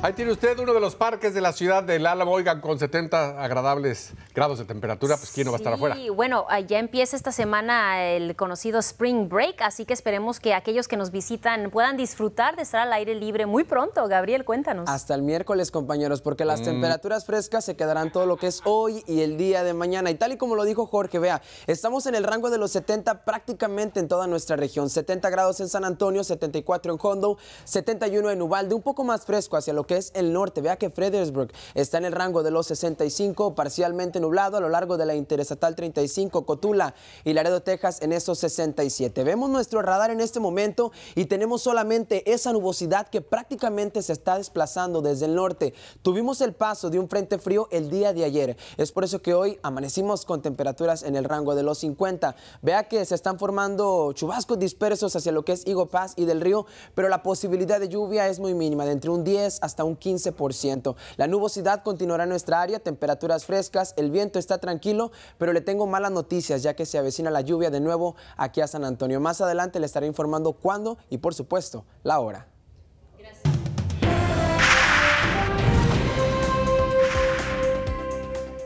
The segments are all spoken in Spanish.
Ahí tiene usted uno de los parques de la ciudad de Álamo, oigan, con 70 agradables grados de temperatura, pues ¿quién no va a estar afuera? Sí, bueno, eh, ya empieza esta semana el conocido Spring Break, así que esperemos que aquellos que nos visitan puedan disfrutar de estar al aire libre muy pronto. Gabriel, cuéntanos. Hasta el miércoles, compañeros, porque las mm. temperaturas frescas se quedarán todo lo que es hoy y el día de mañana. Y tal y como lo dijo Jorge, vea, estamos en el rango de los 70 prácticamente en toda nuestra región. 70 grados en San Antonio, 74 en Hondo, 71 en Ubalde, un poco más fresco hacia lo que es el norte. Vea que Fredericksburg está en el rango de los 65, parcialmente nublado a lo largo de la Interestatal 35, Cotula y Laredo, Texas en esos 67. Vemos nuestro radar en este momento y tenemos solamente esa nubosidad que prácticamente se está desplazando desde el norte. Tuvimos el paso de un frente frío el día de ayer. Es por eso que hoy amanecimos con temperaturas en el rango de los 50. Vea que se están formando chubascos dispersos hacia lo que es Higo Paz y del Río, pero la posibilidad de lluvia es muy mínima, de entre un 10 hasta un 15%. La nubosidad continuará en nuestra área, temperaturas frescas, el viento está tranquilo, pero le tengo malas noticias ya que se avecina la lluvia de nuevo aquí a San Antonio. Más adelante le estaré informando cuándo y por supuesto la hora.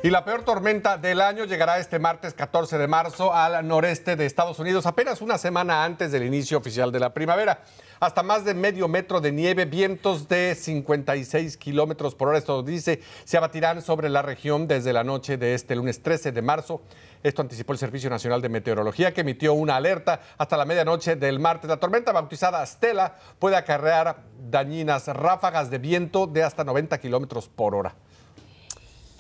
Y la peor tormenta del año llegará este martes 14 de marzo al noreste de Estados Unidos, apenas una semana antes del inicio oficial de la primavera. Hasta más de medio metro de nieve, vientos de 56 kilómetros por hora, esto dice, se abatirán sobre la región desde la noche de este lunes 13 de marzo. Esto anticipó el Servicio Nacional de Meteorología, que emitió una alerta hasta la medianoche del martes. La tormenta bautizada Stella puede acarrear dañinas ráfagas de viento de hasta 90 kilómetros por hora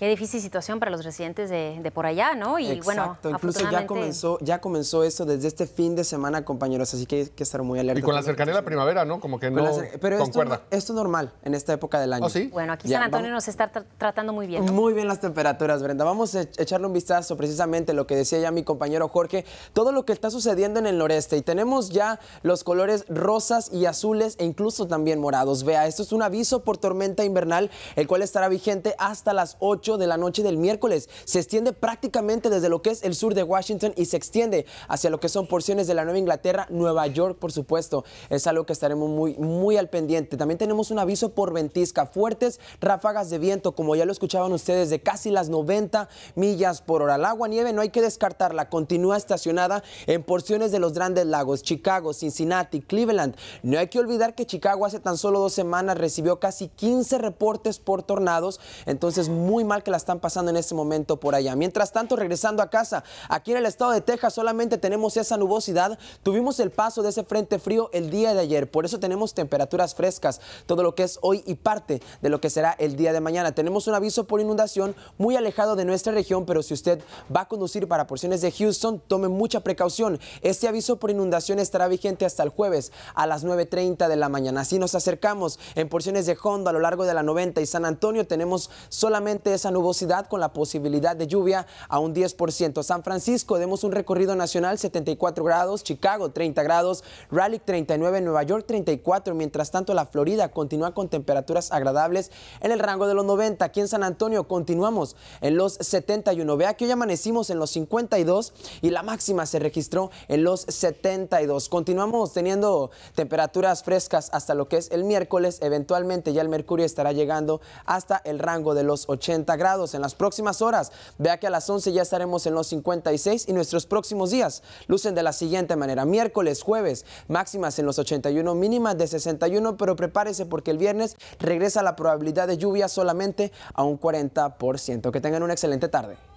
qué difícil situación para los residentes de, por allá, ¿no? Y Exacto. bueno, incluso ya comenzó, ya comenzó esto desde este fin de semana, compañeros, así que hay que estar muy alerta. Y con la cercanía de la primavera, ¿no? Como que no Pero concuerda. Esto, es normal en esta época del año. ¿Ah, sí? Bueno, aquí San Antonio nos está tratando muy bien. Muy bien las temperaturas, Brenda. Vamos a e-, echarle un vistazo precisamente lo que decía ya mi compañero Jorge, todo lo que está sucediendo en el noreste y tenemos ya los colores rosas y azules e incluso también morados. Vea, esto es un aviso por tormenta invernal, el cual estará vigente hasta las 8 de la noche del miércoles. Se extiende prácticamente desde lo que es el sur de Washington y se extiende hacia lo que son porciones de la Nueva Inglaterra, Nueva York, por supuesto. Es algo que estaremos muy, muy al pendiente. También tenemos un aviso por ventisca, fuertes ráfagas de viento, como ya lo escuchaban ustedes, de casi las 90 millas por hora. la agua nieve no hay que descartarla, continúa estacionada en porciones de los grandes lagos, Chicago, Cincinnati, Cleveland. No hay que olvidar que Chicago hace tan solo dos semanas recibió casi 15 reportes por tornados, entonces muy que la están pasando en este momento por allá. Mientras tanto, regresando a casa, aquí en el estado de Texas solamente tenemos esa nubosidad. Tuvimos el paso de ese frente frío el día de ayer, por eso tenemos temperaturas frescas, todo lo que es hoy y parte de lo que será el día de mañana. Tenemos un aviso por inundación muy alejado de nuestra región, pero si usted va a conducir para porciones de Houston, tome mucha precaución. Este aviso por inundación estará vigente hasta el jueves a las 9.30 de la mañana. Así nos acercamos en porciones de Hondo a lo largo de la 90 y San Antonio tenemos solamente nubosidad con la posibilidad de lluvia a un 10%. San Francisco, demos un recorrido nacional 74 grados, Chicago 30 grados, Raleigh 39, Nueva York 34. Mientras tanto, la Florida continúa con temperaturas agradables en el rango de los 90. Aquí en San Antonio continuamos en los 71. Vea que hoy amanecimos en los 52 y la máxima se registró en los 72. Continuamos teniendo temperaturas frescas hasta lo que es el miércoles. Eventualmente ya el mercurio estará llegando hasta el rango de los 80 grados en las próximas horas. Vea que a las 11 ya estaremos en los 56 y nuestros próximos días lucen de la siguiente manera. Miércoles, jueves, máximas en los 81, mínimas de 61, pero prepárese porque el viernes regresa la probabilidad de lluvia solamente a un 40%. Que tengan una excelente tarde.